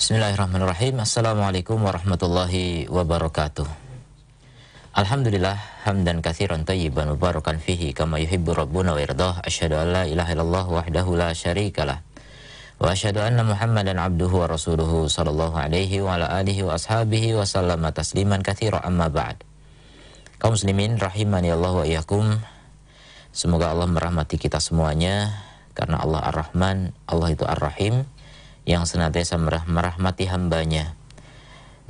Bismillahirrahmanirrahim. Assalamualaikum warahmatullahi wabarakatuh. Alhamdulillah hamdan katsiran tayyiban mubarakan fihi kama yuhibbu rabbuna wa yardah. Asyhadu an la ilaha illallah wahdahu la syarikalah. Wa asyhadu anna Muhammadan abduhu wa rasuluhu sallallahu alaihi wa ala alihi wa ashabihi wa sallama tasliman katsira amma ba'd. Kaum muslimin rahimani Allah wa iyyakum. Semoga Allah merahmati kita semuanya karena Allah Ar-Rahman, Allah itu Ar-Rahim. ar rahman allah itu ar rahim yang senantiasa merahmati hambanya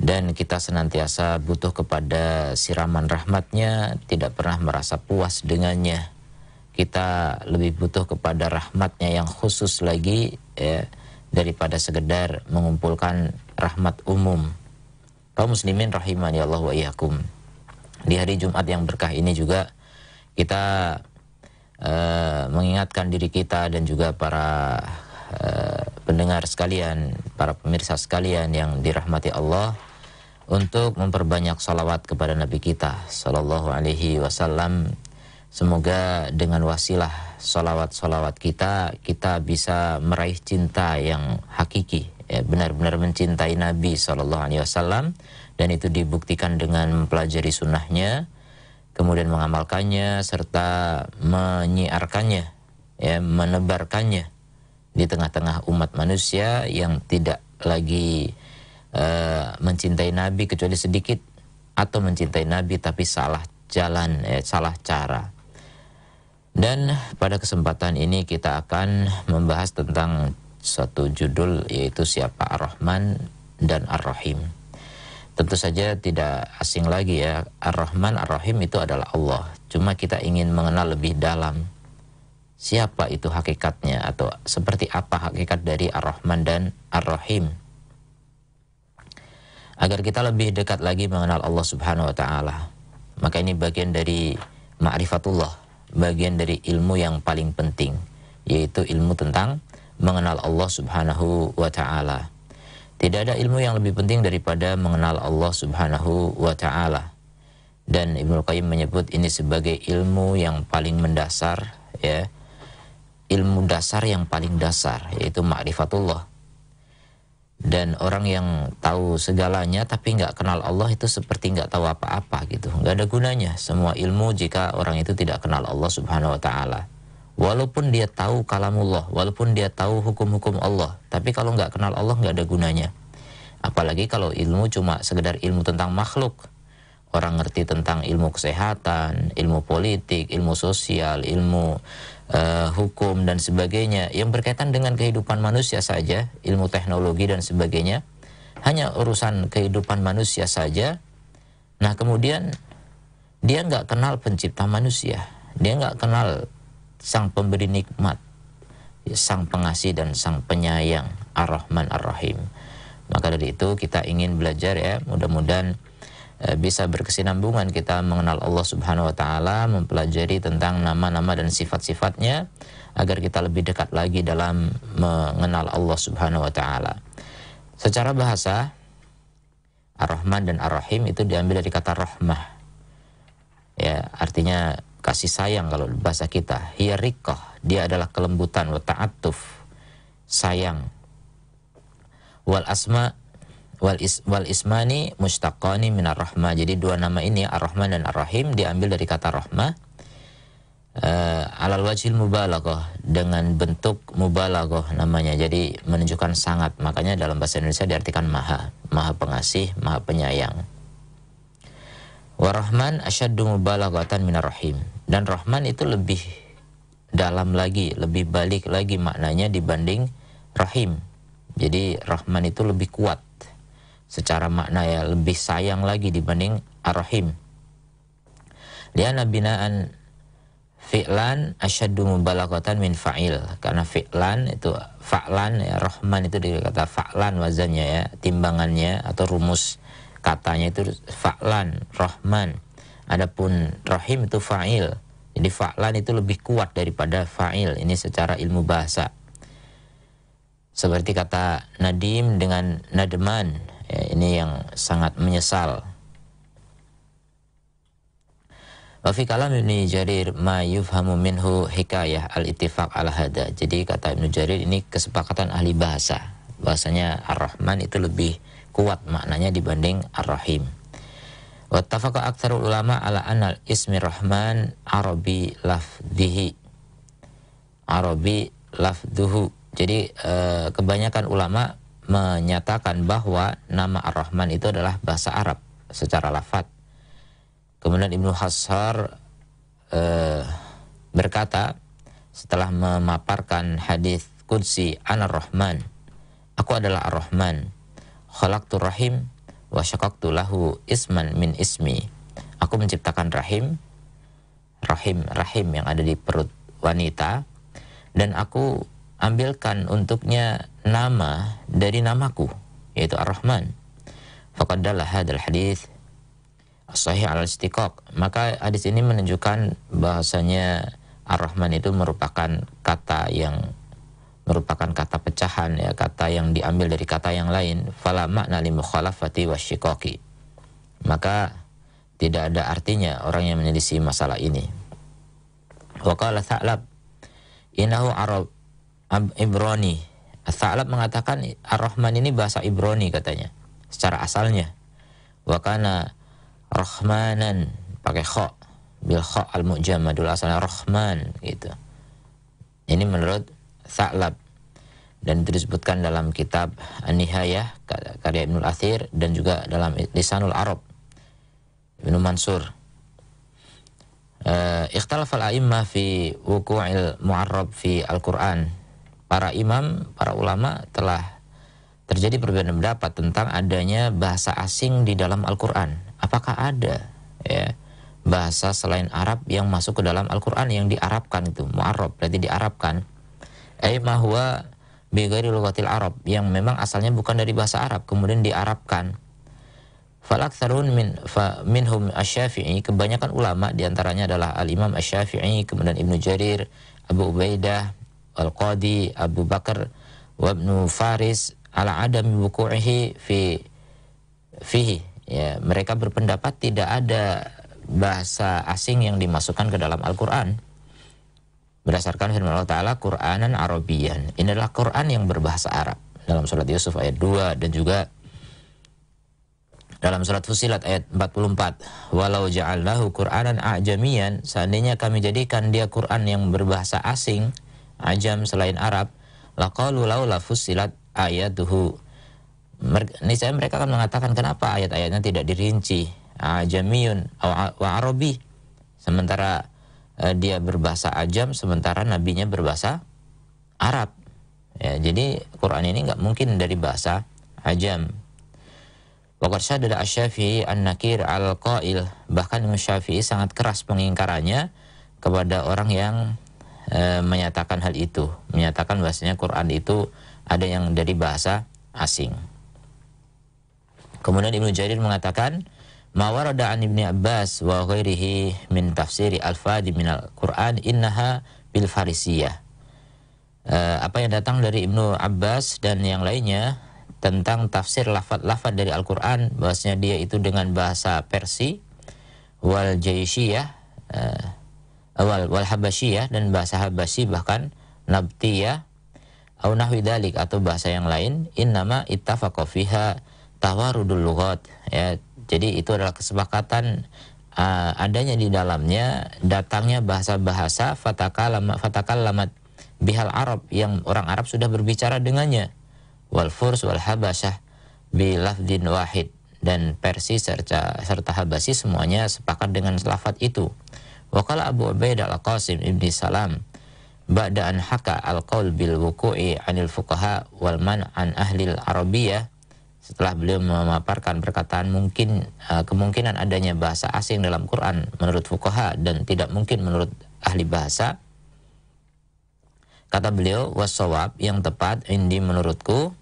dan kita senantiasa butuh kepada siraman rahmatnya tidak pernah merasa puas dengannya kita lebih butuh kepada rahmatnya yang khusus lagi ya, daripada sekedar mengumpulkan rahmat umum kaum muslimin rahimani Allah wa iyakum di hari Jumat yang berkah ini juga kita uh, mengingatkan diri kita dan juga para Eh, pendengar sekalian, para pemirsa sekalian yang dirahmati Allah untuk memperbanyak salawat kepada Nabi kita Sallallahu Alaihi Wasallam. Semoga dengan wasilah salawat-salawat kita, kita bisa meraih cinta yang hakiki, ya, benar-benar ya, mencintai Nabi Sallallahu Alaihi Wasallam dan itu dibuktikan dengan mempelajari sunnahnya, kemudian mengamalkannya serta menyiarkannya, ya, menebarkannya di tengah-tengah umat manusia yang tidak lagi uh, mencintai Nabi kecuali sedikit atau mencintai Nabi tapi salah jalan, eh, salah cara. Dan pada kesempatan ini kita akan membahas tentang suatu judul yaitu siapa Ar-Rahman dan Ar-Rahim. Tentu saja tidak asing lagi ya, Ar-Rahman Ar-Rahim itu adalah Allah. Cuma kita ingin mengenal lebih dalam siapa itu hakikatnya atau seperti apa hakikat dari Ar-Rahman dan Ar-Rahim. Agar kita lebih dekat lagi mengenal Allah Subhanahu wa taala. Maka ini bagian dari ma'rifatullah, bagian dari ilmu yang paling penting yaitu ilmu tentang mengenal Allah Subhanahu wa taala. Tidak ada ilmu yang lebih penting daripada mengenal Allah Subhanahu wa taala. Dan Ibnu Qayyim menyebut ini sebagai ilmu yang paling mendasar ya ilmu dasar yang paling dasar yaitu makrifatullah dan orang yang tahu segalanya tapi nggak kenal Allah itu seperti nggak tahu apa-apa gitu nggak ada gunanya semua ilmu jika orang itu tidak kenal Allah subhanahu wa taala walaupun dia tahu kalamullah walaupun dia tahu hukum-hukum Allah tapi kalau nggak kenal Allah nggak ada gunanya apalagi kalau ilmu cuma sekedar ilmu tentang makhluk orang ngerti tentang ilmu kesehatan, ilmu politik, ilmu sosial, ilmu uh, hukum dan sebagainya yang berkaitan dengan kehidupan manusia saja, ilmu teknologi dan sebagainya, hanya urusan kehidupan manusia saja. Nah kemudian dia nggak kenal pencipta manusia, dia nggak kenal sang pemberi nikmat, sang pengasih dan sang penyayang, ar-Rahman ar-Rahim. Maka dari itu kita ingin belajar ya, mudah-mudahan Eh, bisa berkesinambungan kita mengenal Allah Subhanahu wa taala, mempelajari tentang nama-nama dan sifat-sifatnya agar kita lebih dekat lagi dalam mengenal Allah Subhanahu wa taala. Secara bahasa Ar-Rahman dan Ar-Rahim itu diambil dari kata rahmah. Ya, artinya kasih sayang kalau bahasa kita. Hiya dia adalah kelembutan wa ta'attuf, sayang. Wal asma wal, is, wal ismani mustaqani minar rahma. Jadi dua nama ini ar-Rahman dan ar-Rahim diambil dari kata rahma. uh, alal wajil mubalaghah dengan bentuk mubalaghah namanya. Jadi menunjukkan sangat. Makanya dalam bahasa Indonesia diartikan maha, maha pengasih, maha penyayang. Warahman asyaddu mubalaghatan minar rahim. Dan Rahman itu lebih dalam lagi, lebih balik lagi maknanya dibanding Rahim. Jadi Rahman itu lebih kuat secara makna ya lebih sayang lagi dibanding ar dia nabinaan fi'lan asyaddu mubalaghatan min fa'il karena fi'lan itu fa'lan ya rahman itu kata fa'lan wazannya ya timbangannya atau rumus katanya itu fa'lan rahman adapun rahim itu fa'il jadi fa'lan itu lebih kuat daripada fa'il ini secara ilmu bahasa seperti kata Nadim dengan Nadman Ya, ini yang sangat menyesal. Wa ini kalam Ibnu Jarir ma yufhamu minhu hikayah al-ittifaq al hada. Jadi kata Ibn Jarir ini kesepakatan ahli bahasa. Bahasanya Ar-Rahman itu lebih kuat maknanya dibanding Ar-Rahim. Wattafaqa aktsarul ulama ala anal ismi Rahman Arabi lafdhihi. Arabi lafduhu. Jadi eh, kebanyakan ulama menyatakan bahwa nama Ar-Rahman itu adalah bahasa Arab secara lafat. Kemudian Ibnu Hasar e, eh, berkata setelah memaparkan hadis an Anar Rahman, aku adalah Ar-Rahman, khalaqtu rahim wa syaqaqtu lahu isman min ismi. Aku menciptakan rahim, rahim, rahim yang ada di perut wanita dan aku ambilkan untuknya nama dari namaku yaitu Ar-Rahman. Faqad hadal hadis sahih al istiqaq maka hadis ini menunjukkan bahasanya Ar-Rahman itu merupakan kata yang merupakan kata pecahan ya kata yang diambil dari kata yang lain fala makna li mukhalafati wasyiqaqi maka tidak ada artinya orang yang menyelisih masalah ini wa qala sa'lab inahu Arab Ibrani Tha'lab mengatakan Ar-Rahman ini bahasa Ibrani katanya secara asalnya. Wa kana Rahmanan pakai kh, bil kh al mujamadul asalnya Rahman gitu. Ini menurut Tha'lab dan itu disebutkan dalam kitab An-Nihayah karya Ibnu Athir dan juga dalam Lisanul Arab Ibnu Mansur. Uh, eh, al-a'imma fi wuku'il mu'arrab fi Al-Qur'an para imam, para ulama telah terjadi perbedaan pendapat tentang adanya bahasa asing di dalam Al-Qur'an. Apakah ada ya bahasa selain Arab yang masuk ke dalam Al-Qur'an yang diarabkan itu, mu'arab berarti diarabkan. Eh, mahuwa bigari ghairi lughatil Arab yang memang asalnya bukan dari bahasa Arab kemudian diarabkan. Falaktharun min fa minhum asy-Syafi'i kebanyakan ulama diantaranya adalah Al-Imam Asy-Syafi'i kemudian Ibnu Jarir, Abu Ubaidah, Al-Qadi Abu Bakar wa Ibnu Faris ala adam wuku'ihi fi fihi ya mereka berpendapat tidak ada bahasa asing yang dimasukkan ke dalam Al-Qur'an berdasarkan firman Allah taala Qur'anan Arabian ini adalah Qur'an yang berbahasa Arab dalam surat Yusuf ayat 2 dan juga dalam surat Fusilat ayat 44 walau ja'alnahu Qur'anan ajamian seandainya kami jadikan dia Qur'an yang berbahasa asing ajam selain Arab laqalu laula fussilat ayatuhu niscaya mereka akan mengatakan kenapa ayat-ayatnya tidak dirinci ajamiyun wa arabi sementara eh, dia berbahasa ajam sementara nabinya berbahasa Arab ya jadi Quran ini nggak mungkin dari bahasa ajam Waqad syadada asy an-nakir al-qail bahkan Syafi'i sangat keras pengingkarannya kepada orang yang e, menyatakan hal itu, menyatakan bahasanya Quran itu ada yang dari bahasa asing. Kemudian Ibnu Jarir mengatakan, "Mawarada an Ibnu Abbas wa ghairihi min tafsiri al fad min al-Qur'an innaha bil farisiyah." E, apa yang datang dari Ibnu Abbas dan yang lainnya tentang tafsir lafad-lafad dari Al-Quran bahasanya dia itu dengan bahasa Persi wal Jaishiyah eh, wal, wal habasyiyah dan bahasa habasyi bahkan nabtiyah au nahwidalik atau bahasa yang lain nama ittafaqa fiha tawarudul lughat ya jadi itu adalah kesepakatan uh, adanya di dalamnya datangnya bahasa-bahasa fatakallama fatakalamat bihal Arab yang orang Arab sudah berbicara dengannya wal furs wal habasyah bilafdin wahid dan Persi serta serta Habasi semuanya sepakat dengan lafaz itu Wakala Abu Ubaidah al-Qasim ibn Salam Ba'da an haka al-qawl bil wuku'i anil fuqaha wal man an ahli al-arabiyah setelah beliau memaparkan perkataan mungkin eh, kemungkinan adanya bahasa asing dalam Quran menurut fuqaha dan tidak mungkin menurut ahli bahasa kata beliau wasawab yang tepat indi menurutku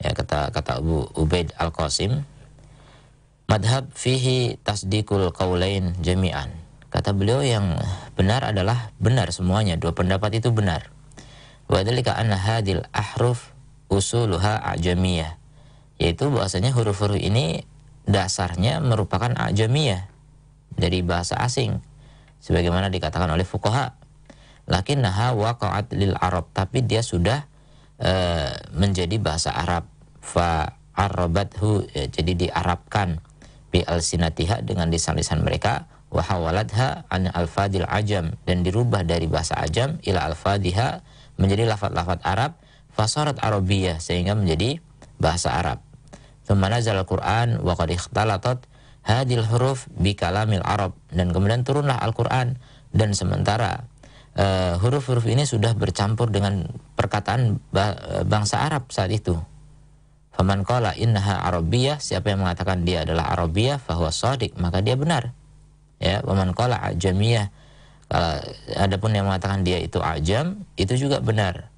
ya kata kata Abu Ubaid Al Qasim madhab fihi tasdikul kaulain jami'an Kata beliau yang benar adalah benar semuanya, dua pendapat itu benar. Wadalika anna hadil ahruf usuluha ajamiyah. Yaitu bahasanya huruf-huruf ini dasarnya merupakan ajamiyah dari bahasa asing. Sebagaimana dikatakan oleh fukoha. naha waqa'at lil Arab. Tapi dia sudah e, menjadi bahasa Arab. fa Fa'arrabathu. ya, e, jadi diarabkan. Bi al-sinatiha dengan lisan-lisan mereka wahawaladha an alfadil ajam dan dirubah dari bahasa ajam ila alfadiha menjadi lafat-lafat Arab fasarat arabiyah sehingga menjadi bahasa Arab. Semana nazal Al-Qur'an wa qad ikhtalatat hadil huruf bi kalamil Arab dan kemudian turunlah Al-Qur'an dan sementara eh, huruf-huruf uh, ini sudah bercampur dengan perkataan bah eh, bangsa Arab saat itu. Faman qala innaha arabiyah siapa yang mengatakan dia adalah arabiyah fahuwa shadiq maka dia benar ya waman kola ajamiyah kalau adapun yang mengatakan dia itu ajam itu juga benar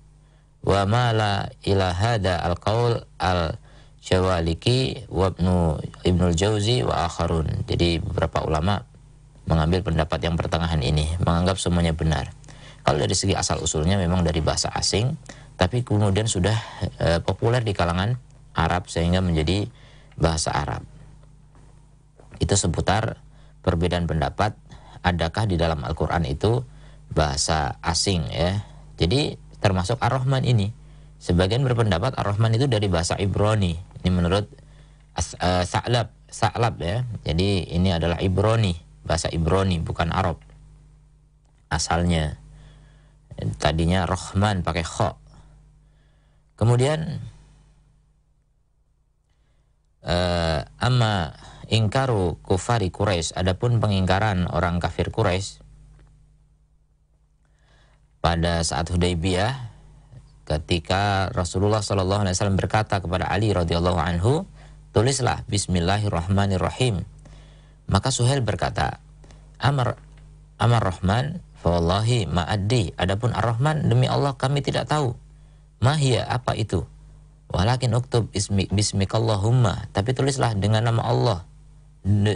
wa mala ilaha da al qaul al Jawaliki wa Ibnu Ibnu Jauzi wa akharun. Jadi beberapa ulama mengambil pendapat yang pertengahan ini, menganggap semuanya benar. Kalau dari segi asal usulnya memang dari bahasa asing, tapi kemudian sudah e, populer di kalangan Arab sehingga menjadi bahasa Arab. Itu seputar perbedaan pendapat adakah di dalam Al-Qur'an itu bahasa asing ya. Jadi termasuk Ar-Rahman ini. Sebagian berpendapat Ar-Rahman itu dari bahasa Ibrani. Ini menurut eh, Sa'lab, Sa'lab ya. Jadi ini adalah Ibrani, bahasa Ibrani bukan Arab. Asalnya tadinya Rahman pakai kho. Kemudian uh, amma ingkaru kufari Quraisy adapun pengingkaran orang kafir Quraisy pada saat Hudaybiyah ketika Rasulullah Shallallahu alaihi wasallam berkata kepada Ali radhiyallahu anhu tulislah bismillahirrahmanirrahim maka Suhail berkata amar amar rahman fawallahi ma'addi adapun ar-rahman demi Allah kami tidak tahu mahia apa itu walakin uktub ismi bismikallahumma tapi tulislah dengan nama Allah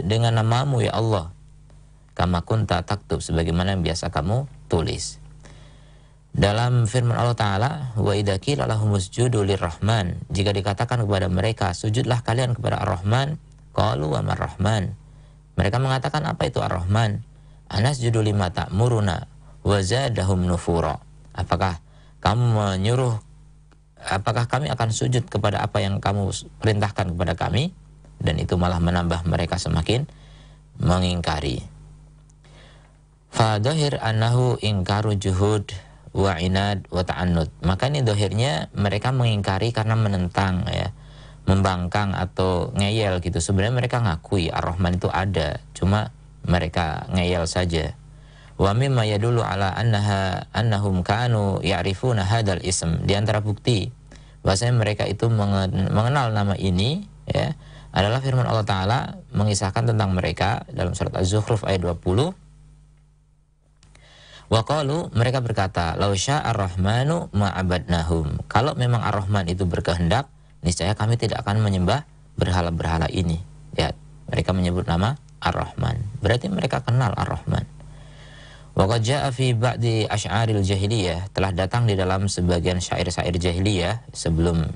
dengan namamu ya Allah. Kama kunta taktub sebagaimana yang biasa kamu tulis. Dalam firman Allah Ta'ala, wa idaki lahumuzjudu lirrahman. Jika dikatakan kepada mereka, sujudlah kalian kepada ar-Rahman, qalu wa rahman Mereka mengatakan apa itu ar-Rahman? Anas judul lima ta'muruna wa zadahum nufura. Apakah kamu menyuruh apakah kami akan sujud kepada apa yang kamu perintahkan kepada kami? dan itu malah menambah mereka semakin mengingkari. Fadhahir annahu ingkaru juhud wa inad wa ta'annud. Maka ini dohirnya mereka mengingkari karena menentang ya. Membangkang atau ngeyel gitu. Sebenarnya mereka ngakui Ar-Rahman itu ada. Cuma mereka ngeyel saja. Wa mimma yadullu ala annaha annahum kanu ya'rifuna hadal ism. Di antara bukti bahwasanya mereka itu mengenal nama ini ya adalah firman Allah Ta'ala mengisahkan tentang mereka dalam surat Az-Zukhruf ayat 20. Waqalu mereka berkata, Lausya ar-Rahmanu ma'abadnahum. Kalau memang ar-Rahman itu berkehendak, niscaya kami tidak akan menyembah berhala-berhala ini. Ya, mereka menyebut nama ar-Rahman. Berarti mereka kenal ar-Rahman. Waqad fi ba'di asy'aril jahiliyah telah datang di dalam sebagian syair-syair jahiliyah sebelum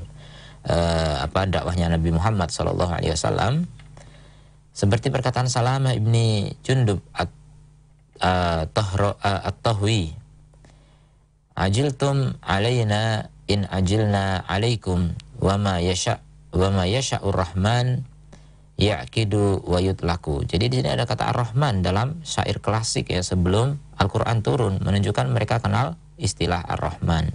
uh, apa dakwahnya Nabi Muhammad Shallallahu Alaihi Wasallam seperti perkataan Salama ibni Jundub at uh, eh, tahro, uh, eh, at tahwi ajiltum alaina in ajilna alaikum wama yasha wama yasha rahman ya'kidu wa yutlaku. Jadi di sini ada kata Ar-Rahman dalam syair klasik ya sebelum Al-Qur'an turun menunjukkan mereka kenal istilah Ar-Rahman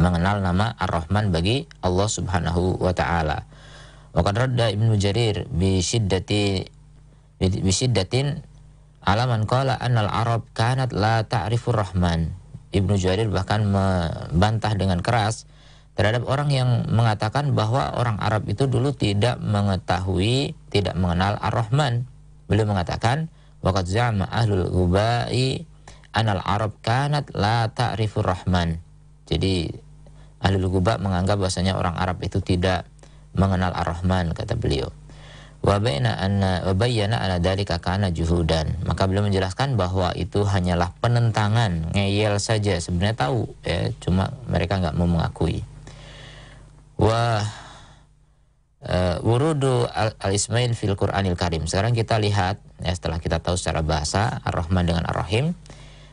mengenal nama Ar-Rahman bagi Allah Subhanahu wa taala. Waqad radda Ibnu Jarir bi syiddati bi syiddatin ala man qala al Arab kanat la ar Rahman. Ibnu Jarir bahkan membantah dengan keras terhadap orang yang mengatakan bahwa orang Arab itu dulu tidak mengetahui, tidak mengenal Ar-Rahman. Beliau mengatakan, "Waqad za'ama ahlul ghubai anal Arab kanat la ar Rahman." Jadi ahli lugubah menganggap bahwasanya orang Arab itu tidak mengenal Ar-Rahman kata beliau. Wa baina anna wa bayyana ala dzalika kana juhudan. Maka beliau menjelaskan bahwa itu hanyalah penentangan, ngeyel saja. Sebenarnya tahu ya, cuma mereka nggak mau mengakui. Wa uh, wurudu al-Ismail fil Qur'anil Karim. Sekarang kita lihat ya setelah kita tahu secara bahasa Ar-Rahman dengan Ar-Rahim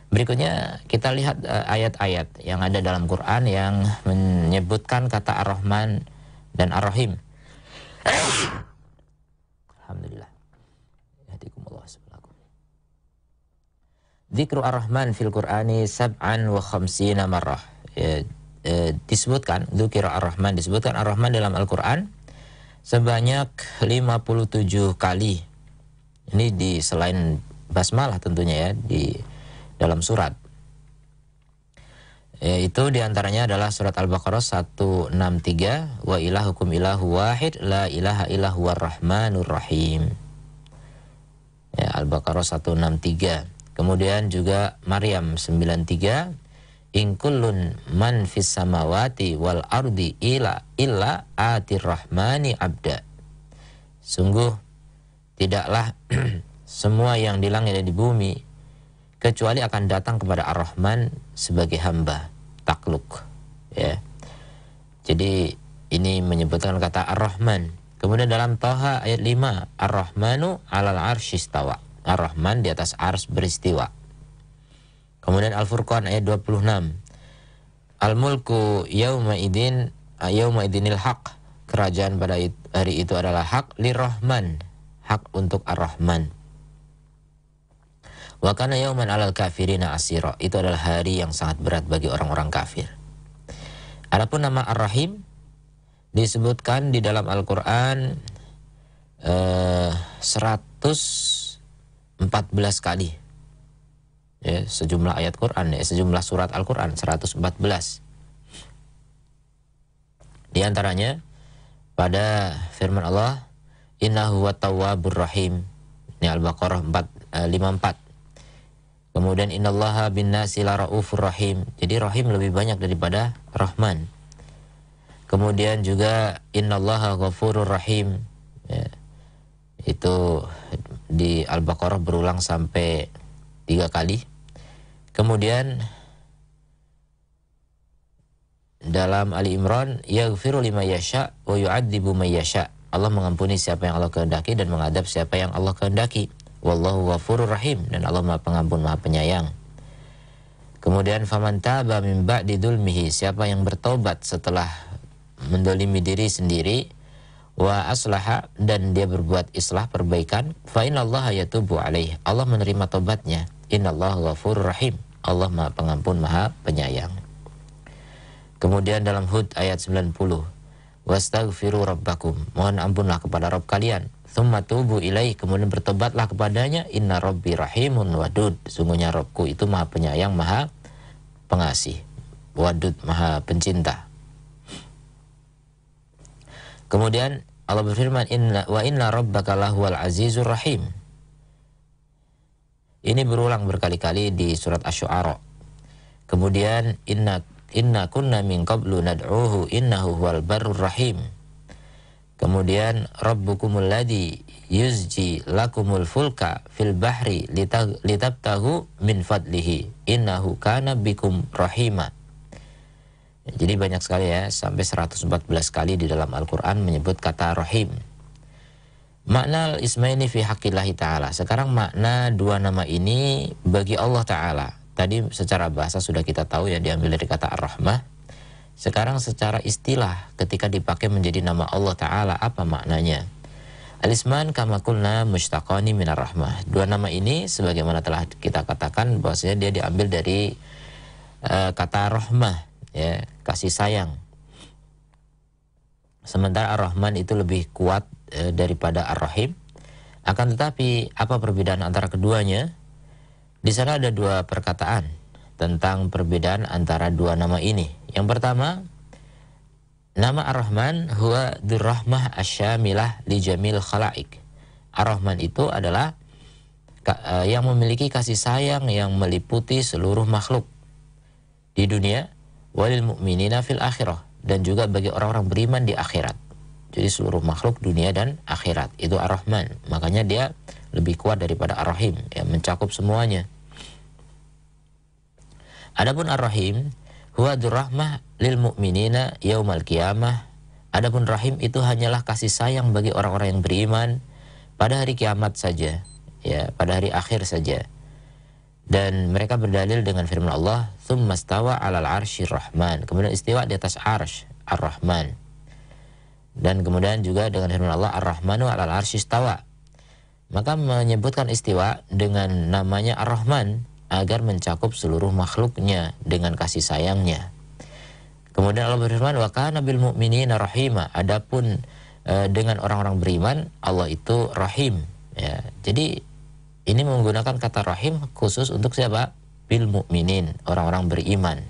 Berikutnya kita lihat eh, ayat-ayat uh, yang ada dalam Quran yang menyebutkan kata Ar-Rahman dan Ar-Rahim. Alhamdulillah. Hatikumullah sebelakum. Zikru Ar-Rahman fil Qur'ani sab'an wa khamsina marrah. Ya, eh, disebutkan, Zikru Ar-Rahman disebutkan Ar-Rahman dalam Al-Quran sebanyak 57 kali. Ini di selain basmalah tentunya ya, di dalam surat. Yaitu diantaranya adalah surat Al-Baqarah 163 wa ilahukum ilahu wahid la ilaha illahu rahmanur rahim. Ya, Al-Baqarah 163. Kemudian juga Maryam 93 In kullun man fis samawati wal ardi ila illa atir rahmani abda. Sungguh tidaklah semua yang di langit dan di bumi kecuali akan datang kepada Ar-Rahman sebagai hamba takluk ya jadi ini menyebutkan kata Ar-Rahman kemudian dalam Toha ayat 5 Ar-Rahmanu 'alal arshistawa Ar-Rahman di atas ars beristiwa kemudian Al-Furqan ayat 26 Al-mulku yauma idin eh, yauma idinil haq kerajaan pada hari itu adalah hak li lirrahman hak untuk Ar-Rahman Wa kana yauman alal kafirina asira. Itu adalah hari yang sangat berat bagi orang-orang kafir. Adapun nama Ar-Rahim disebutkan di dalam Al-Qur'an eh, 114 kali. Ya, sejumlah ayat Quran ya, sejumlah surat Al-Qur'an 114. Di antaranya pada firman Allah innahu huwa tawwabur rahim. Ini Al-Baqarah 454. Kemudian innallaha bin nasi la raufur rahim. Jadi rahim lebih banyak daripada rahman. Kemudian juga innallaha ghafurur rahim. Ya. Itu di Al-Baqarah berulang sampai tiga kali. Kemudian dalam Ali Imran, yaghfiru lima yasha wa yu'adzibu may Allah mengampuni siapa yang Allah kehendaki dan mengadab siapa yang Allah kehendaki. Wallahu ghafurur rahim dan Allah Maha Pengampun Maha Penyayang. Kemudian faman taba min ba'di dzulmihi, siapa yang bertobat setelah mendolimi diri sendiri wa aslaha dan dia berbuat islah perbaikan fa innallaha yatubu alaih Allah menerima tobatnya innallaha ghafurur rahim Allah Maha Pengampun Maha Penyayang Kemudian dalam Hud ayat 90 wastaghfiru rabbakum mohon ampunlah kepada Rabb kalian Thumma tubu ilaih, kemudian bertobatlah kepadanya, inna rabbi rahimun wadud. Sungguhnya Robku itu maha penyayang, maha pengasih. Wadud, maha pencinta. Kemudian Allah berfirman, inna, wa inna rabbaka lahuwal azizur rahim. Ini berulang berkali-kali di surat Asy-Syu'ara. Kemudian inna inna kunna min qablu nad'uhu innahu huwal barur rahim. Kemudian Rabbukumul ladzi yuzji lakumul fulka fil bahri litabtahu min fadlihi innahu kana bikum rahima. Jadi banyak sekali ya, sampai 114 kali di dalam Al-Qur'an menyebut kata rahim. Makna ismaini fi haqqillahi ta'ala. Sekarang makna dua nama ini bagi Allah Ta'ala. Tadi secara bahasa sudah kita tahu ya diambil dari kata Ar-Rahmah sekarang secara istilah ketika dipakai menjadi nama Allah Ta'ala apa maknanya? Alisman Kamakulna mustaqani minar rahmah. Dua nama ini sebagaimana telah kita katakan bahwasanya dia diambil dari uh, kata rahmah ya, kasih sayang. Sementara Ar-Rahman itu lebih kuat uh, daripada Ar-Rahim. Akan tetapi apa perbedaan antara keduanya? Di sana ada dua perkataan tentang perbedaan antara dua nama ini. Yang pertama, nama Ar-Rahman huwa Durrahmah Asyamilah li Jamil Khalaik. Ar-Rahman itu adalah e, yang memiliki kasih sayang yang meliputi seluruh makhluk di dunia walil mu'minina fil akhirah dan juga bagi orang-orang beriman di akhirat. Jadi seluruh makhluk dunia dan akhirat itu Ar-Rahman. Makanya dia lebih kuat daripada Ar-Rahim yang mencakup semuanya. Adapun Ar-Rahim Huwa durrahmah lil mu'minina yaumal qiyamah. Adapun rahim itu hanyalah kasih sayang bagi orang-orang yang beriman pada hari kiamat saja, ya, pada hari akhir saja. Dan mereka berdalil dengan firman Allah, "Tsumma stawa 'alal 'arsyir rahman." Kemudian istiwa di atas arsy, Ar-Rahman. Dan kemudian juga dengan firman Allah, Ar-Rahmanu 'alal 'arsyistawa. Maka menyebutkan istiwa dengan namanya Ar-Rahman agar mencakup seluruh makhluknya dengan kasih sayangnya. Kemudian Allah berfirman, wa kana bil mu'minina rahima. Adapun e, dengan orang-orang beriman, Allah itu rahim. Ya, jadi ini menggunakan kata rahim khusus untuk siapa? Bil mu'minin, orang-orang beriman.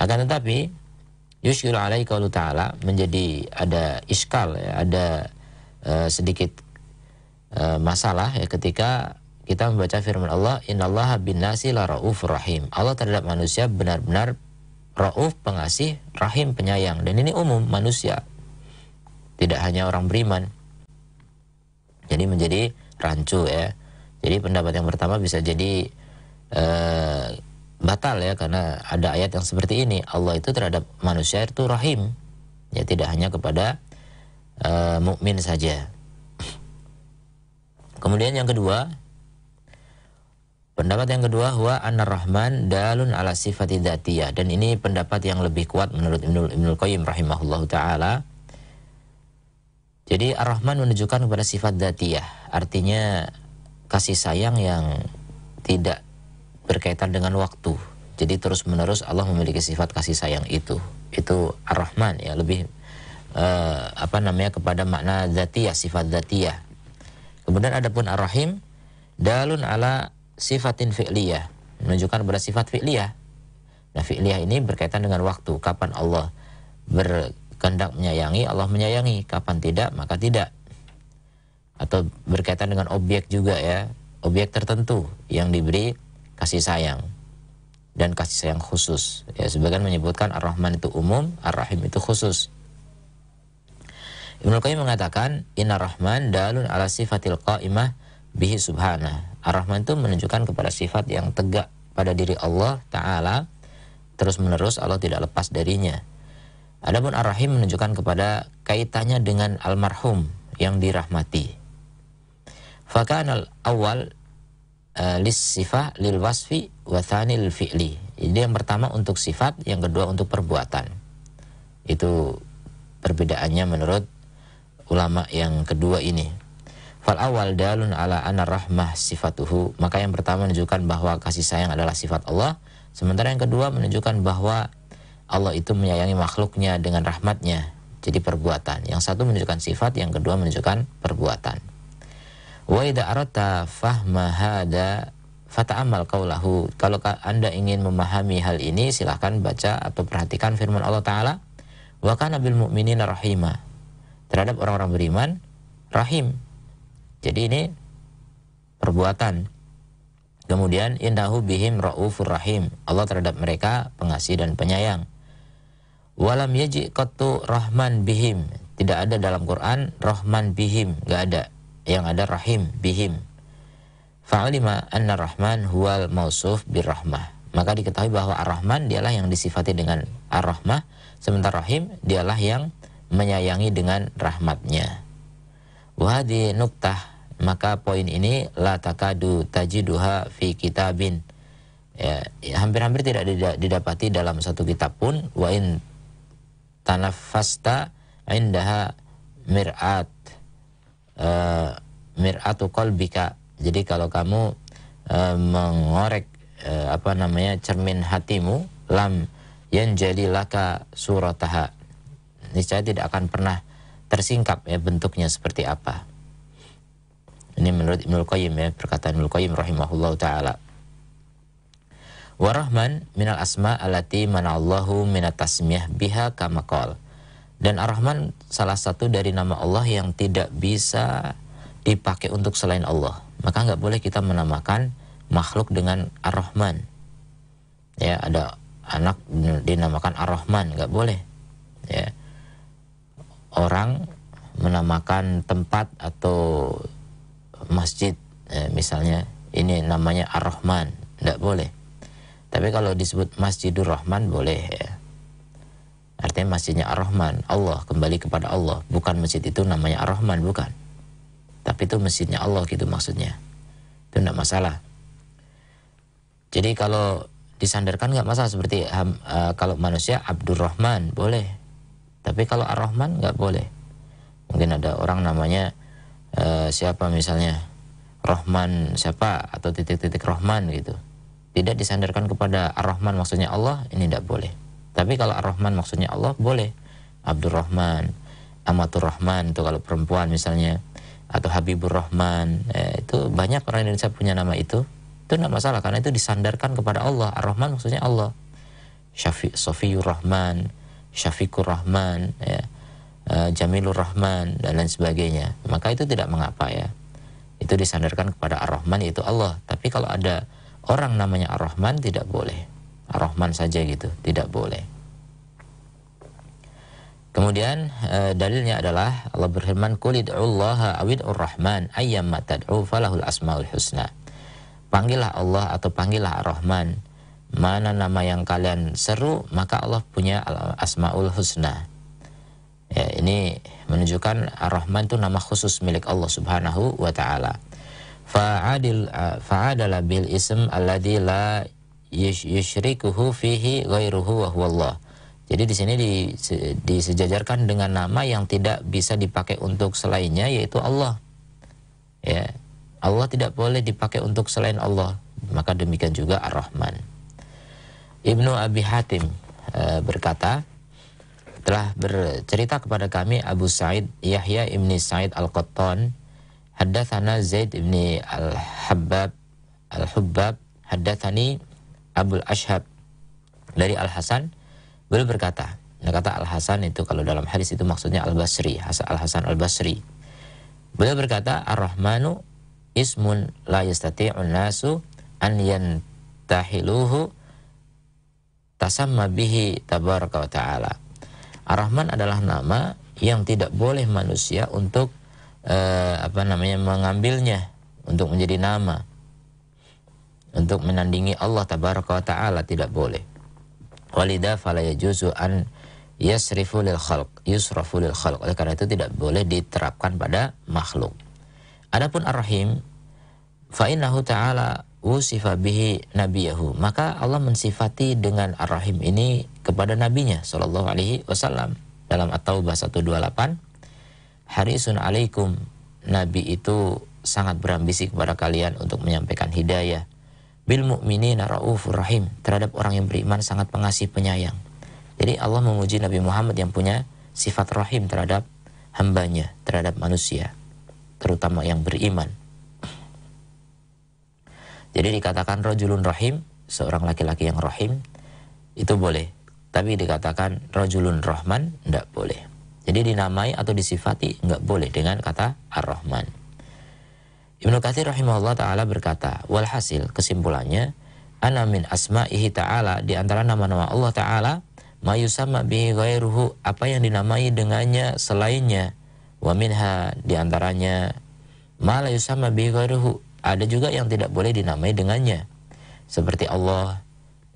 Akan tetapi, yushkiru alaihi kalu ta'ala menjadi ada iskal, ya, ada e, sedikit e, masalah ya ketika kita membaca firman Allah innallaha binnasi la rahim Allah terhadap manusia benar-benar rauf pengasih rahim penyayang dan ini umum manusia tidak hanya orang beriman jadi menjadi rancu ya jadi pendapat yang pertama bisa jadi eh, batal ya karena ada ayat yang seperti ini Allah itu terhadap manusia itu rahim ya tidak hanya kepada eh, mukmin saja kemudian yang kedua Pendapat yang kedua huwa anna rahman dalun ala sifati dhatiyah dan ini pendapat yang lebih kuat menurut Ibnu Ibnu Qayyim rahimahullah taala. Jadi Ar-Rahman menunjukkan kepada sifat dhatiyah, artinya kasih sayang yang tidak berkaitan dengan waktu. Jadi terus-menerus Allah memiliki sifat kasih sayang itu. Itu Ar-Rahman ya, lebih eh, apa namanya kepada makna dhatiyah, sifat dhatiyah. Kemudian adapun Ar-Rahim dalun ala sifatin fi'liyah, menunjukkan pada sifat fi'liyah. Nah, fi'liyah ini berkaitan dengan waktu, kapan Allah berkendak menyayangi, Allah menyayangi, kapan tidak, maka tidak. Atau berkaitan dengan objek juga ya, objek tertentu yang diberi kasih sayang dan kasih sayang khusus. Ya, sebagian menyebutkan Ar-Rahman itu umum, Ar-Rahim itu khusus. Ibnu Qayyim mengatakan, "Inna Rahman dalun ala sifatil qa'imah bihi subhana. Ar-Rahman itu menunjukkan kepada sifat yang tegak pada diri Allah Ta'ala terus-menerus Allah tidak lepas darinya. Adapun Ar-Rahim menunjukkan kepada kaitannya dengan almarhum yang dirahmati. Fakanal awal eh, lis sifah lil wasfi wa lil fi'li. Jadi yang pertama untuk sifat, yang kedua untuk perbuatan. Itu perbedaannya menurut ulama yang kedua ini. Fal awal dalun ala anna rahmah sifatuhu. Maka yang pertama menunjukkan bahwa kasih sayang adalah sifat Allah. Sementara yang kedua menunjukkan bahwa Allah itu menyayangi makhluknya dengan rahmatnya. Jadi perbuatan. Yang satu menunjukkan sifat, yang kedua menunjukkan perbuatan. Wa idha arata fahma hada fata'amal kaulahu. Kalau Anda ingin memahami hal ini, silahkan baca atau perhatikan firman Allah Ta'ala. Wa kana bil mu'minina rahimah Terhadap orang-orang beriman, rahim jadi ini perbuatan. Kemudian indahu bihim raufur rahim. Allah terhadap mereka pengasih dan penyayang. Walam yaji qattu rahman bihim. Tidak ada dalam Quran rahman bihim, enggak ada. Yang ada rahim bihim. Fa'alima anna rahman huwal mausuf birrahmah. Maka diketahui bahwa ar-Rahman dialah yang disifati dengan ar-Rahmah, sementara Rahim dialah yang menyayangi dengan rahmatnya. Wahdi nuktah maka poin ini la takadu tajiduha fi kitabin hampir ya, hampir-hampir tidak didapati dalam satu kitab pun wa in tanafasta indaha mir'at uh, mir'atu qalbika jadi kalau kamu uh, mengorek uh, apa namanya cermin hatimu lam yanjali laka surataha niscaya tidak akan pernah tersingkap ya bentuknya seperti apa. Ini menurut Ibnu Qayyim ya, perkataan Ibnu Qayyim rahimahullah taala. Warahman minal asma alati manallahu minat tasmiyah biha kama Dan Ar-Rahman salah satu dari nama Allah yang tidak bisa dipakai untuk selain Allah. Maka nggak boleh kita menamakan makhluk dengan Ar-Rahman. Ya, ada anak dinamakan Ar-Rahman, nggak boleh. Ya orang menamakan tempat atau masjid eh, misalnya ini namanya Ar-Rahman tidak boleh tapi kalau disebut Masjidur Rahman boleh ya artinya masjidnya Ar-Rahman Allah kembali kepada Allah bukan masjid itu namanya Ar-Rahman bukan tapi itu masjidnya Allah gitu maksudnya itu tidak masalah jadi kalau disandarkan nggak masalah seperti uh, kalau manusia Abdurrahman boleh tapi kalau Ar-Rahman nggak boleh. Mungkin ada orang namanya uh, siapa misalnya Rahman siapa atau titik-titik Rahman gitu. Tidak disandarkan kepada Ar-Rahman maksudnya Allah ini tidak boleh. Tapi kalau Ar-Rahman maksudnya Allah boleh. Rahman, Amatur Rahman itu kalau perempuan misalnya atau Habibur Rahman eh, itu banyak orang Indonesia punya nama itu itu tidak masalah karena itu disandarkan kepada Allah Ar-Rahman maksudnya Allah Syafi Sofiyur Rahman Syafiqur Rahman ya eh, Jamilur Rahman dan lain sebagainya maka itu tidak mengapa ya itu disandarkan kepada Ar-Rahman yaitu Allah tapi kalau ada orang namanya Ar-Rahman tidak boleh Ar-Rahman saja gitu tidak boleh Kemudian eh, dalilnya adalah Allah berfirman kulid Allah awid rahman ayyam matad'u falahul asmaul husna. Panggillah Allah atau panggillah Ar-Rahman mana nama yang kalian seru maka Allah punya asmaul husna ya ini menunjukkan ar-Rahman itu nama khusus milik Allah Subhanahu wa taala fa'adil fa'adala bil ism alladhi la yushrikuhu fihi ghairuhu wa jadi di sini disejajarkan dengan nama yang tidak bisa dipakai untuk selainnya yaitu Allah. Ya. Allah tidak boleh dipakai untuk selain Allah. Maka demikian juga Ar-Rahman. Ibnu Abi Hatim e, berkata, telah bercerita kepada kami Abu Sa'id Yahya ibni Sa'id Al-Qattan Haddathana Zaid ibni Al-Habbab Al-Hubbab Haddathani Abul Ashhab Dari Al-Hasan Beliau berkata Nah kata Al-Hasan itu kalau dalam hadis itu maksudnya Al-Basri Al-Hasan Al-Basri Beliau berkata Ar-Rahmanu ismun la yastati'un nasu an yantahiluhu tasamma bihi tabaraka wa ta'ala. Ar-Rahman adalah nama yang tidak boleh manusia untuk eh, apa namanya mengambilnya untuk menjadi nama. Untuk menandingi Allah tabaraka wa ta'ala tidak boleh. Walida fala yajuzu an yasrifu lil khalq, yusrafu lil khalq. Oleh karena itu tidak boleh diterapkan pada makhluk. Adapun Ar-Rahim, fa innahu ta'ala usifa nabiyahu. Maka Allah mensifati dengan Ar-Rahim ini kepada nabinya sallallahu alaihi wasallam dalam At-Taubah 128. Harisun alaikum. Nabi itu sangat berambisi kepada kalian untuk menyampaikan hidayah. Bil mu'minina raufur rahim. Terhadap orang yang beriman sangat pengasih penyayang. Jadi Allah memuji Nabi Muhammad yang punya sifat rahim terhadap hambanya, terhadap manusia, terutama yang beriman. Jadi dikatakan rojulun rahim, seorang laki-laki yang rahim, itu boleh. Tapi dikatakan rojulun rahman, tidak boleh. Jadi dinamai atau disifati, nggak boleh dengan kata ar-rahman. Ibnu Katsir rahimahullah taala berkata, walhasil kesimpulannya, anamin asma asma'ihi ta'ala di antara nama-nama Allah taala mayusama bi ghairuhu apa yang dinamai dengannya selainnya waminha minha di antaranya ma la yusama ghairuhu ada juga yang tidak boleh dinamai dengannya. Seperti Allah,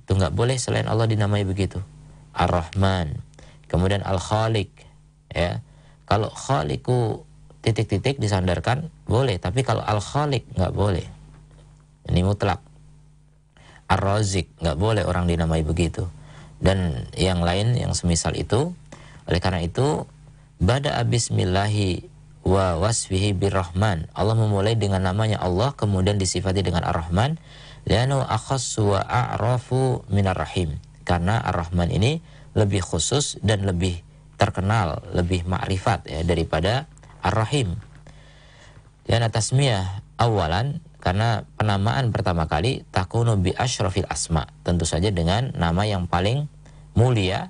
itu nggak boleh selain Allah dinamai begitu. Ar-Rahman, kemudian Al-Khalik, ya. Kalau Khaliku titik-titik disandarkan boleh, tapi kalau Al-Khalik nggak boleh. Ini mutlak. Ar-Razik nggak boleh orang dinamai begitu. Dan yang lain yang semisal itu, oleh karena itu, Bada'a bismillahi wa wasfihi birrahman. Allah memulai dengan namanya Allah kemudian disifati dengan Ar-Rahman. Lianu akhassu wa a'rafu minar rahim. Karena Ar-Rahman ini lebih khusus dan lebih terkenal, lebih makrifat ya daripada Ar-Rahim. Dan tasmiyah awalan karena penamaan pertama kali takunu bi asyrafil asma tentu saja dengan nama yang paling mulia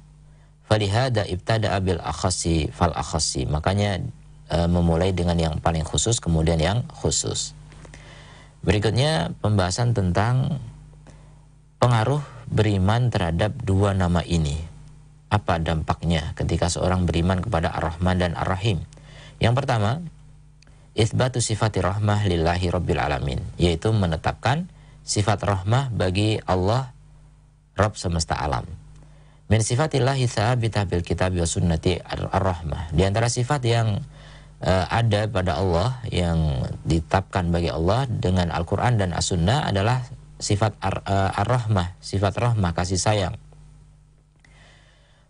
falihada ibtada abil akhasi fal akhasi makanya Eh, memulai dengan yang paling khusus kemudian yang khusus. Berikutnya pembahasan tentang pengaruh beriman terhadap dua nama ini. Apa dampaknya ketika seorang beriman kepada Ar-Rahman dan Ar-Rahim? Yang pertama, isbatu sifati rahmah lillahi rabbil alamin, yaitu menetapkan sifat rahmah bagi Allah Rabb semesta alam. Min sifatillahi tsabitah bil kitab wa sunnati ar-rahmah. Di antara sifat yang uh, ada pada Allah yang ditetapkan bagi Allah dengan Al-Quran dan As-Sunnah adalah sifat ar, uh, ar-rahmah, sifat rahmah, kasih sayang.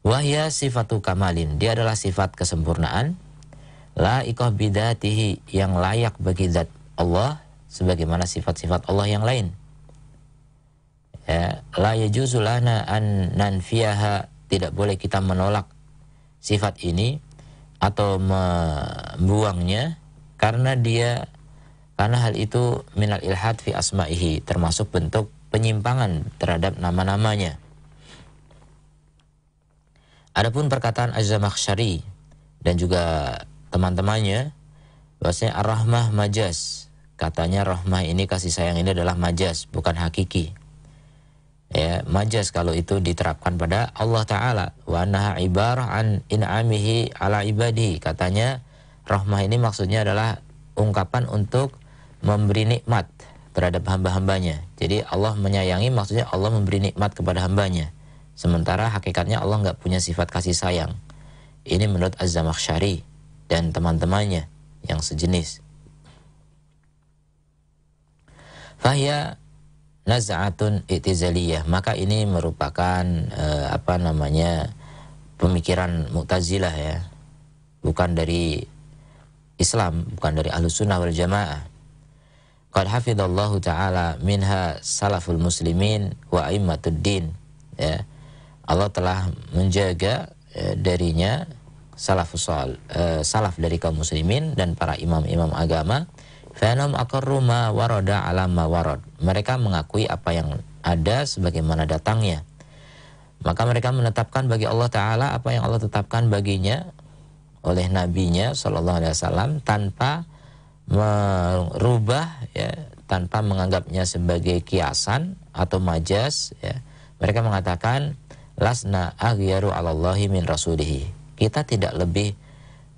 Wahya sifatu kamalin, dia adalah sifat kesempurnaan. La ikoh bidatihi yang layak bagi zat Allah sebagaimana sifat-sifat Allah yang lain. Ya, la yajuzulana an nanfiyaha tidak boleh kita menolak sifat ini atau membuangnya karena dia karena hal itu minal ilhad fi asma'ihi termasuk bentuk penyimpangan terhadap nama-namanya. Adapun perkataan Az-Zamakhsyari dan juga teman-temannya bahwasanya ar-rahmah majas. Katanya rahmah ini kasih sayang ini adalah majas, bukan hakiki ya majas kalau itu diterapkan pada Allah taala wa ibarah an in'amihi ala ibadi katanya rahmah ini maksudnya adalah ungkapan untuk memberi nikmat terhadap hamba-hambanya jadi Allah menyayangi maksudnya Allah memberi nikmat kepada hambanya sementara hakikatnya Allah nggak punya sifat kasih sayang ini menurut Az-Zamakhsyari dan teman-temannya yang sejenis fahya naz'atun i'tizaliyah maka ini merupakan eh, apa namanya pemikiran Mu'tazilah ya bukan dari Islam bukan dari ahlu Sunnah wal Jamaah Qad hafidhallahu ta'ala minha salaful muslimin wa aimmatud din ya Allah telah menjaga eh, darinya salafus eh, salaf dari kaum muslimin dan para imam-imam agama Fa'lam akarru ma warada ala ma warad. Mereka mengakui apa yang ada sebagaimana datangnya. Maka mereka menetapkan bagi Allah taala apa yang Allah tetapkan baginya oleh nabinya sallallahu alaihi wasallam tanpa merubah ya, tanpa menganggapnya sebagai kiasan atau majas ya. Mereka mengatakan lasna aghyaru alallahi min rasulihi. Kita tidak lebih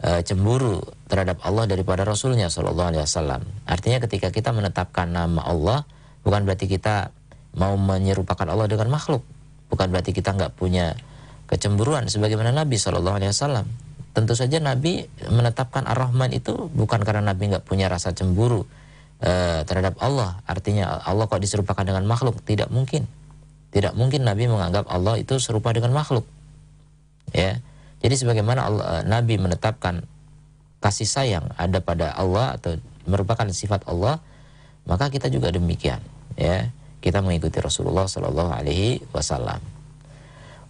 e, cemburu terhadap Allah daripada Rasulnya Shallallahu Alaihi Wasallam. Artinya ketika kita menetapkan nama Allah bukan berarti kita mau menyerupakan Allah dengan makhluk, bukan berarti kita nggak punya kecemburuan sebagaimana Nabi Shallallahu Alaihi Wasallam. Tentu saja Nabi menetapkan Ar-Rahman itu bukan karena Nabi nggak punya rasa cemburu e, terhadap Allah. Artinya Allah kok diserupakan dengan makhluk tidak mungkin. Tidak mungkin Nabi menganggap Allah itu serupa dengan makhluk. Ya. Jadi sebagaimana Allah, eh, Nabi menetapkan kasih sayang ada pada Allah atau merupakan sifat Allah, maka kita juga demikian, ya. Kita mengikuti Rasulullah Sallallahu alaihi wasallam.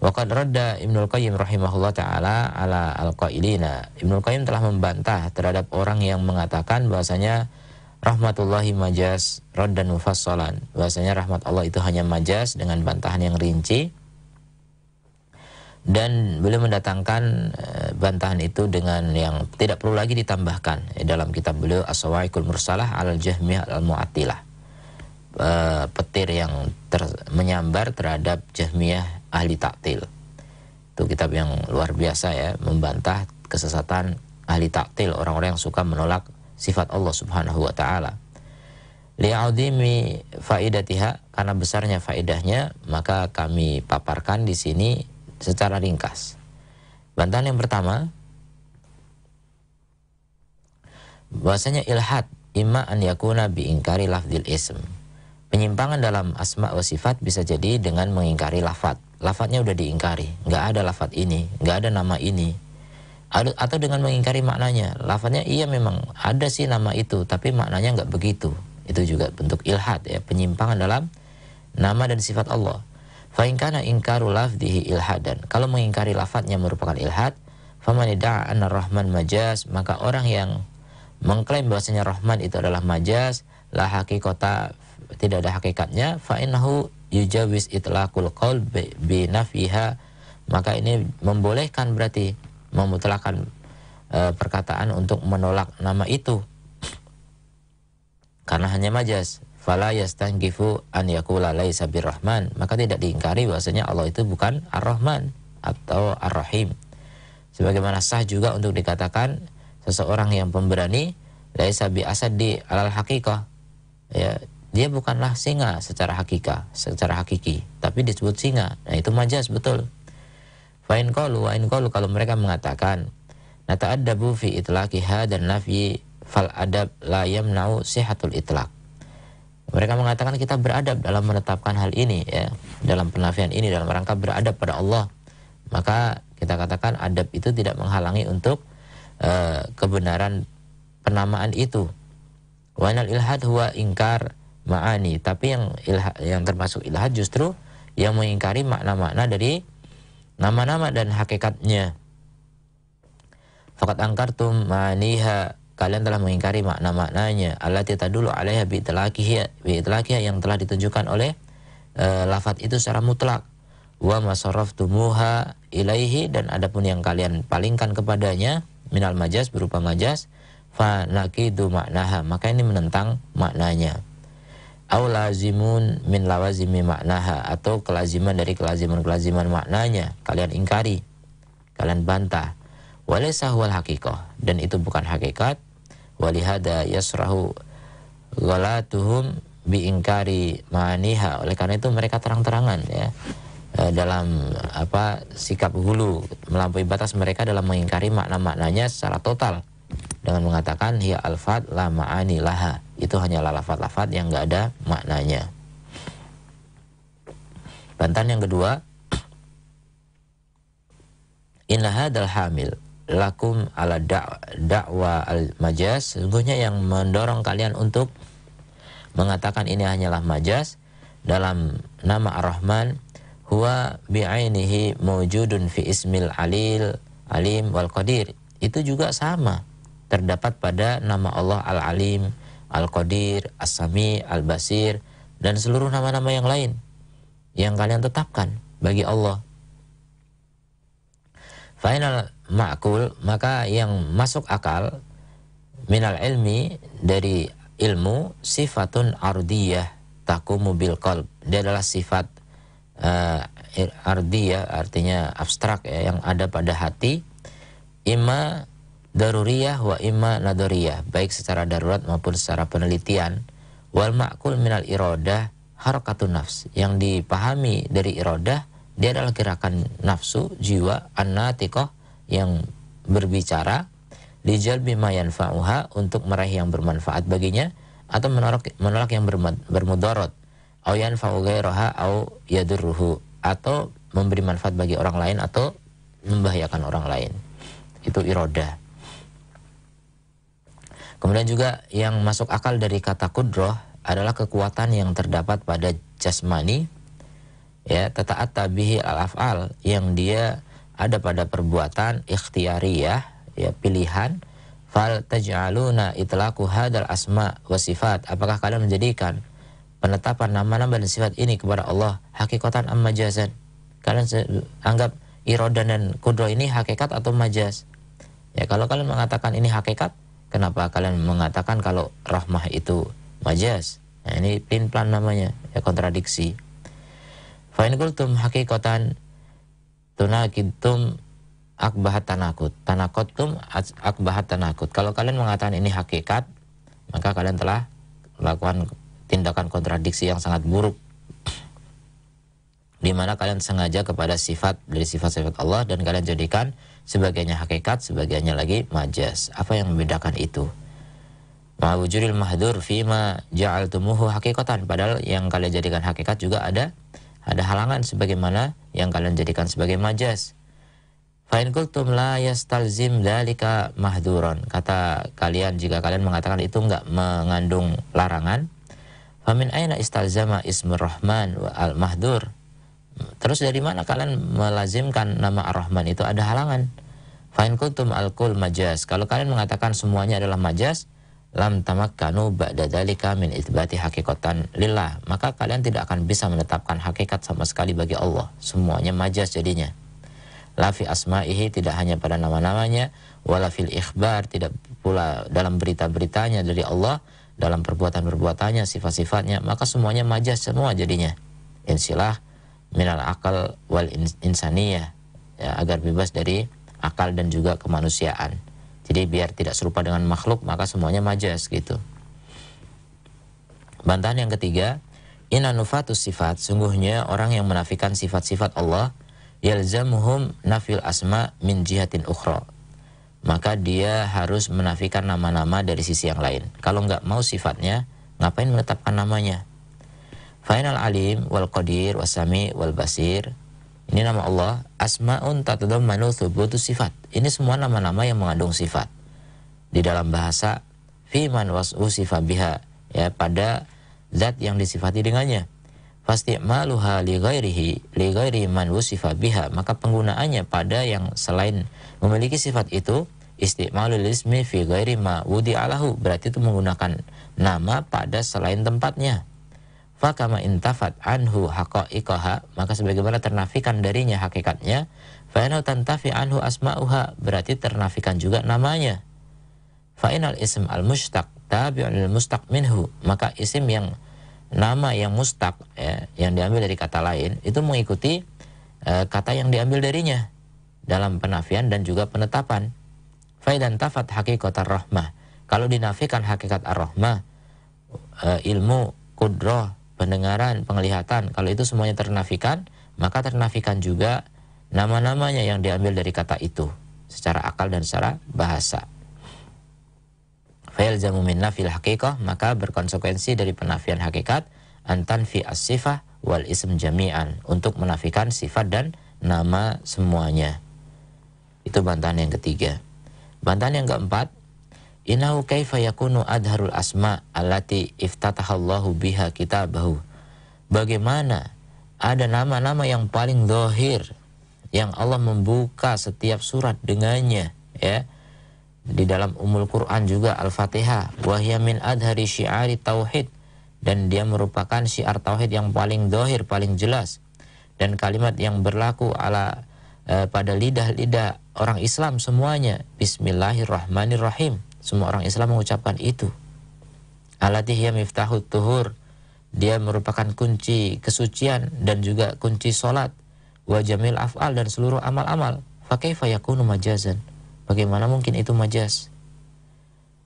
qad radda Ibnu Qayyim rahimahullah taala ala al-qailina. Ibnu Qayyim telah membantah terhadap orang yang mengatakan bahwasanya rahmatullahi majas raddan mufassalan. Bahwasanya rahmat Allah itu hanya majas dengan bantahan yang rinci dan beliau mendatangkan eh, bantahan itu dengan yang tidak perlu lagi ditambahkan eh, dalam kitab beliau Aswaiqul Mursalah Al-Jahmiyah Al-Mu'attilah eh, petir yang ter, menyambar terhadap Jahmiyah Ahli Taktil itu kitab yang luar biasa ya membantah kesesatan Ahli Taktil orang-orang yang suka menolak sifat Allah Subhanahu wa taala li'audimi faidatiha karena besarnya faidahnya maka kami paparkan di sini secara ringkas. Bantahan yang pertama, bahwasanya ilhad imma an yakuna bi ingkari lafdil ism. Penyimpangan dalam asma wa sifat bisa jadi dengan mengingkari lafat. Lafatnya udah diingkari, nggak ada lafat ini, nggak ada nama ini. Atau dengan mengingkari maknanya, lafatnya iya memang ada sih nama itu, tapi maknanya nggak begitu. Itu juga bentuk ilhad ya, penyimpangan dalam nama dan sifat Allah. Fa'inkana ingkaru lafdihi ilhadan. Kalau mengingkari lafadznya merupakan ilhad, famanida'a anna rahman majas, maka orang yang mengklaim bahwasanya rahman itu adalah majas, la hakikota tidak ada hakikatnya, fa'innahu yujawis itlaqul qawl bi nafiha. Maka ini membolehkan berarti memutlakan e, perkataan untuk menolak nama itu. Karena hanya majas fala yastangifu an yakula laisa birrahman maka tidak diingkari bahwasanya Allah itu bukan ar-Rahman atau ar-Rahim sebagaimana sah juga untuk dikatakan seseorang yang pemberani laisa bi asadi alal haqiqah ya dia bukanlah singa secara hakika secara hakiki tapi disebut singa nah itu majas betul Fa'in in qalu wa kalau mereka mengatakan adabu fi itlaqiha dan nafi fal adab layam nau sihatul itlaq mereka mengatakan kita beradab dalam menetapkan hal ini ya, dalam penafian ini dalam rangka beradab pada Allah. Maka kita katakan adab itu tidak menghalangi untuk uh, kebenaran penamaan itu. Wanal ilhad huwa ingkar ma'ani, tapi yang ilha, yang termasuk ilhad justru yang mengingkari makna-makna dari nama-nama dan hakikatnya. Fakat angkartum maniha kalian telah mengingkari makna-maknanya allati tadullu alaiha bi itlaqiha yang telah ditunjukkan oleh e, eh, lafat itu secara mutlak wa masarraftumuha ilaihi dan adapun yang kalian palingkan kepadanya minal majas berupa majas fa nakidu maknaha maka ini menentang maknanya au lazimun min lawazimi maknaha atau kelaziman dari kelaziman-kelaziman maknanya kalian ingkari kalian bantah walaysa huwal hakikoh dan itu bukan hakikat walihada yasrahu ghalatuhum biingkari maniha oleh karena itu mereka terang-terangan ya eh, dalam apa sikap hulu melampaui batas mereka dalam mengingkari makna-maknanya secara total dengan mengatakan hiya alfat la ma'ani laha itu hanyalah lafat-lafat yang enggak ada maknanya bantahan yang kedua inna hadal hamil lakum ala dakwa al majas sesungguhnya yang mendorong kalian untuk mengatakan ini hanyalah majas dalam nama Ar-Rahman huwa bi'ainihi mawjudun fi ismil alil alim wal qadir itu juga sama terdapat pada nama Allah al-alim al-qadir as-sami al-basir dan seluruh nama-nama yang lain yang kalian tetapkan bagi Allah Final ma'kul maka yang masuk akal minal ilmi dari ilmu sifatun ardiyah takumu bil qalb. Dia adalah sifat uh, ardiyah artinya abstrak ya yang ada pada hati ima daruriyah wa ima nadoriyah baik secara darurat maupun secara penelitian wal ma'kul minal irodah harokatun nafs yang dipahami dari irodah dia adalah gerakan nafsu, jiwa, anatikoh yang berbicara dijal bimayan fauha untuk meraih yang bermanfaat baginya atau menolak menolak yang bermudarat au yanfa'u au yadurruhu atau memberi manfaat bagi orang lain atau membahayakan orang lain. Itu iroda. Kemudian juga yang masuk akal dari kata kudroh adalah kekuatan yang terdapat pada jasmani, ya tataat tabihi al afal yang dia ada pada perbuatan ikhtiariyah ya pilihan fal taj'aluna itlaqu hadal asma wa sifat apakah kalian menjadikan penetapan nama-nama dan sifat ini kepada Allah hakikatan am majazan kalian anggap irodan dan kudro ini hakikat atau majaz ya kalau kalian mengatakan ini hakikat kenapa kalian mengatakan kalau rahmah itu majaz nah, ini pin plan namanya ya kontradiksi Fa'in kultum hakikatan tunakidtum akbahat tanakut. Tanakotum akbahat tanakut. Kalau kalian mengatakan ini hakikat, maka kalian telah melakukan tindakan kontradiksi yang sangat buruk. Di mana kalian sengaja kepada sifat dari sifat-sifat Allah dan kalian jadikan sebagiannya hakikat, sebagiannya lagi majas. Apa yang membedakan itu? Ma'wujuril mahdur fima ja'altumuhu hakikatan. Padahal yang kalian jadikan hakikat juga ada ada halangan sebagaimana yang kalian jadikan sebagai majas. Fa'in kultum la yastalzim dalika mahduron. Kata kalian jika kalian mengatakan itu enggak mengandung larangan. Famin aina istalzama ismur rahman wa al mahdur. Terus dari mana kalian melazimkan nama ar-Rahman itu ada halangan? Fa'in kultum al-kul majas. Kalau kalian mengatakan semuanya adalah majas, lam tamakkanu ba'da dzalika min itsbati hakikatan lillah maka kalian tidak akan bisa menetapkan hakikat sama sekali bagi Allah semuanya majas jadinya la fi asma'ihi tidak hanya pada nama-namanya wala fil ikhbar tidak pula dalam berita-beritanya dari Allah dalam perbuatan-perbuatannya sifat-sifatnya maka semuanya majas semua jadinya insilah minal akal wal insaniyah ya, agar bebas dari akal dan juga kemanusiaan jadi biar tidak serupa dengan makhluk maka semuanya majas gitu. Bantahan yang ketiga, inanufatus nufatus sifat, sungguhnya orang yang menafikan sifat-sifat Allah yalzamuhum nafil asma min jihatin ukhra. Maka dia harus menafikan nama-nama dari sisi yang lain. Kalau nggak mau sifatnya, ngapain menetapkan namanya? Final alim wal qadir wasami wal basir ini nama Allah, asma'un tatadammanu thubutu sifat. Ini semua nama-nama yang mengandung sifat. Di dalam bahasa, fiman was'u biha, ya, pada zat yang disifati dengannya. Fasti'maluha li ghairihi, li ghairi man wusifa biha. Maka penggunaannya pada yang selain memiliki sifat itu, istimalul ismi fi ghairi ma alahu Berarti itu menggunakan nama pada selain tempatnya fakama intafat anhu haqa'iqaha maka sebagaimana ternafikan darinya hakikatnya fa'inau tantafi anhu asma'uha berarti ternafikan juga namanya fa'inal ism al mustaq tabi'un lil mustaq minhu maka isim yang nama yang mustaq ya, yang diambil dari kata lain itu mengikuti uh, kata yang diambil darinya dalam penafian dan juga penetapan faidan tafat ar rahmah kalau dinafikan hakikat ar-rahmah uh, ilmu kudroh pendengaran, penglihatan, kalau itu semuanya ternafikan, maka ternafikan juga nama-namanya yang diambil dari kata itu secara akal dan secara bahasa. Fa'il jamu minna fil hakikah, maka berkonsekuensi dari penafian hakikat antan fi asifah wal ism jami'an untuk menafikan sifat dan nama semuanya. Itu bantahan yang ketiga. Bantahan yang keempat, Inahu kaifa yakunu adharul asma allati iftatahallahu biha kitabahu. Bagaimana ada nama-nama yang paling dohir yang Allah membuka setiap surat dengannya ya di dalam umul Quran juga Al-Fatihah wahya min adhari syiari tauhid dan dia merupakan syiar tauhid yang paling dohir paling jelas dan kalimat yang berlaku ala eh, pada lidah-lidah orang Islam semuanya Bismillahirrahmanirrahim semua orang Islam mengucapkan itu. Alatihya hiya miftahut tuhur. Dia merupakan kunci kesucian dan juga kunci solat. Wa jamil af'al dan seluruh amal-amal. Fakaifa yakunu majazan. Bagaimana mungkin itu majaz?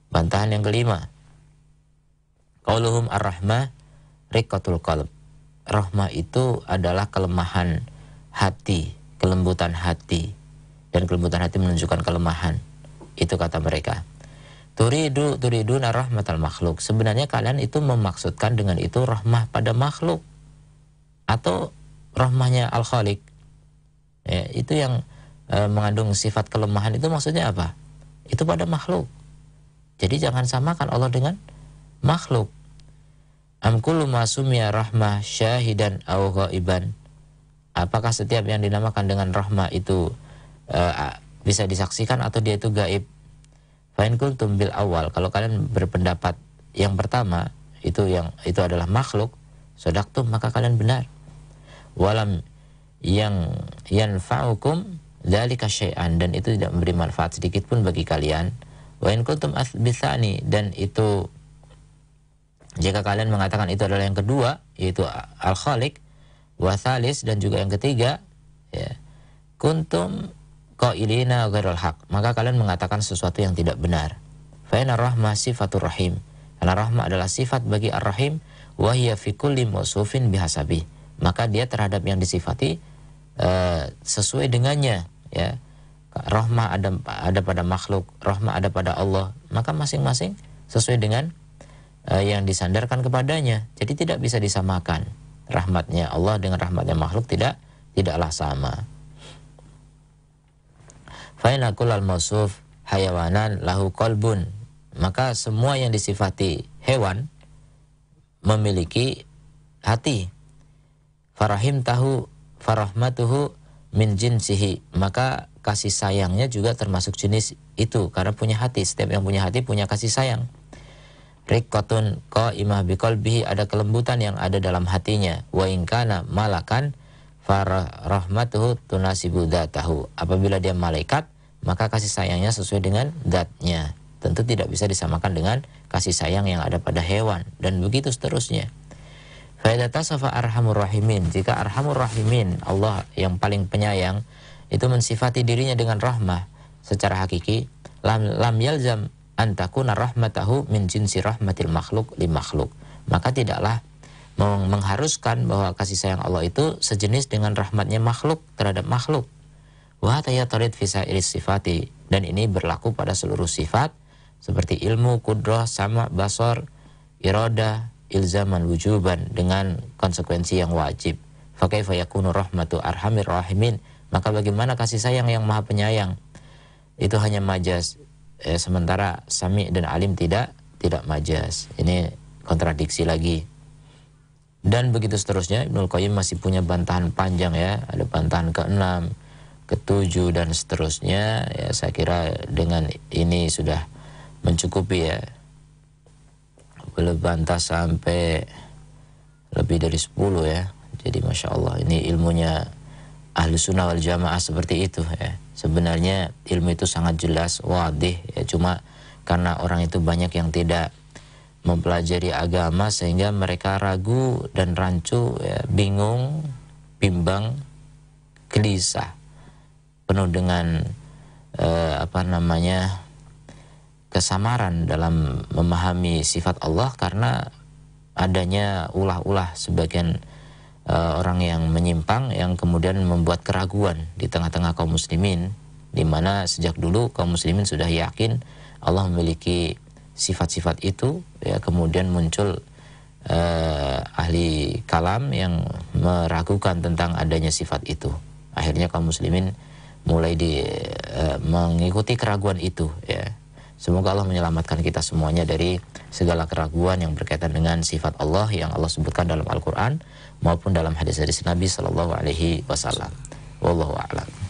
Bantahan yang kelima. Qauluhum ar-rahmah rikotul qalb. Rahmah itu adalah kelemahan hati, kelembutan hati. Dan kelembutan hati menunjukkan kelemahan. Itu kata mereka. Turidu turiduna rahmatal makhluk. Sebenarnya kalian itu memaksudkan dengan itu rahmah pada makhluk atau rahmahnya al khalik ya, itu yang e, mengandung sifat kelemahan itu maksudnya apa itu pada makhluk jadi jangan samakan Allah dengan makhluk amkulu masumia rahmah syahidan au iban apakah setiap yang dinamakan dengan rahmah itu e, bisa disaksikan atau dia itu gaib Fa'in kuntum bil awal, kalau kalian berpendapat yang pertama, itu yang itu adalah makhluk, sodaktum, maka kalian benar. Walam yang faukum dari kasyian dan itu tidak memberi manfaat sedikit pun bagi kalian. Wa as bisa asbisani dan itu jika kalian mengatakan itu adalah yang kedua yaitu al khaliq wa dan juga yang ketiga ya kuntum qailina ghairul haq maka kalian mengatakan sesuatu yang tidak benar fa inna karena rahma adalah sifat bagi ar-rahim wa bihasabi maka dia terhadap yang disifati eh, sesuai dengannya ya rahma ada ada pada makhluk rahma ada pada Allah maka masing-masing sesuai dengan uh, yang disandarkan kepadanya jadi tidak bisa disamakan rahmatnya Allah dengan rahmatnya makhluk tidak tidaklah sama Faina kulal mausuf hayawanan lahu kolbun. Maka semua yang disifati hewan memiliki hati. Farahim tahu farahmatuhu min jinsihi. Maka kasih sayangnya juga termasuk jenis itu karena punya hati. Setiap yang punya hati punya kasih sayang. Rikotun ko imah bikolbihi ada kelembutan yang ada dalam hatinya. Wa ingkana malakan farahmatuhu tunasibu datahu. Apabila dia malaikat, maka kasih sayangnya sesuai dengan datnya. Tentu tidak bisa disamakan dengan kasih sayang yang ada pada hewan dan begitu seterusnya. Faidata sofa arhamur rahimin. Jika arhamur rahimin, Allah yang paling penyayang, itu mensifati dirinya dengan rahmah secara hakiki. Lam, lam yalzam antakuna rahmatahu min jinsi rahmatil makhluk li makhluk. Maka tidaklah mengharuskan bahwa kasih sayang Allah itu sejenis dengan rahmatnya makhluk terhadap makhluk. Wa iris sifati dan ini berlaku pada seluruh sifat seperti ilmu, kudroh, sama, basor, iroda, ilzaman, wujuban dengan konsekuensi yang wajib. Fakaifa yakunu rahmatu arhamir rahimin. Maka bagaimana kasih sayang yang maha penyayang? Itu hanya majas. Eh, sementara sami dan alim tidak tidak majas. Ini kontradiksi lagi. Dan begitu seterusnya, Ibnu Qayyim masih punya bantahan panjang ya, ada bantahan ke-6, ke dan seterusnya. Ya, saya kira dengan ini sudah mencukupi ya. Boleh bantah sampai lebih dari 10 ya. Jadi Masya Allah, ini ilmunya ahli sunnah wal jamaah seperti itu ya. Sebenarnya ilmu itu sangat jelas, wadih ya. Cuma karena orang itu banyak yang tidak mempelajari agama sehingga mereka ragu dan rancu, ya, bingung, bimbang, gelisah, penuh dengan eh, apa namanya kesamaran dalam memahami sifat Allah karena adanya ulah-ulah sebagian eh, orang yang menyimpang yang kemudian membuat keraguan di tengah-tengah kaum muslimin di mana sejak dulu kaum muslimin sudah yakin Allah memiliki sifat-sifat itu ya kemudian muncul eh, ahli kalam yang meragukan tentang adanya sifat itu akhirnya kaum muslimin mulai di eh, mengikuti keraguan itu ya semoga Allah menyelamatkan kita semuanya dari segala keraguan yang berkaitan dengan sifat Allah yang Allah sebutkan dalam Al-Qur'an maupun dalam hadis-hadis Nabi sallallahu alaihi wasallam wallahu a'lam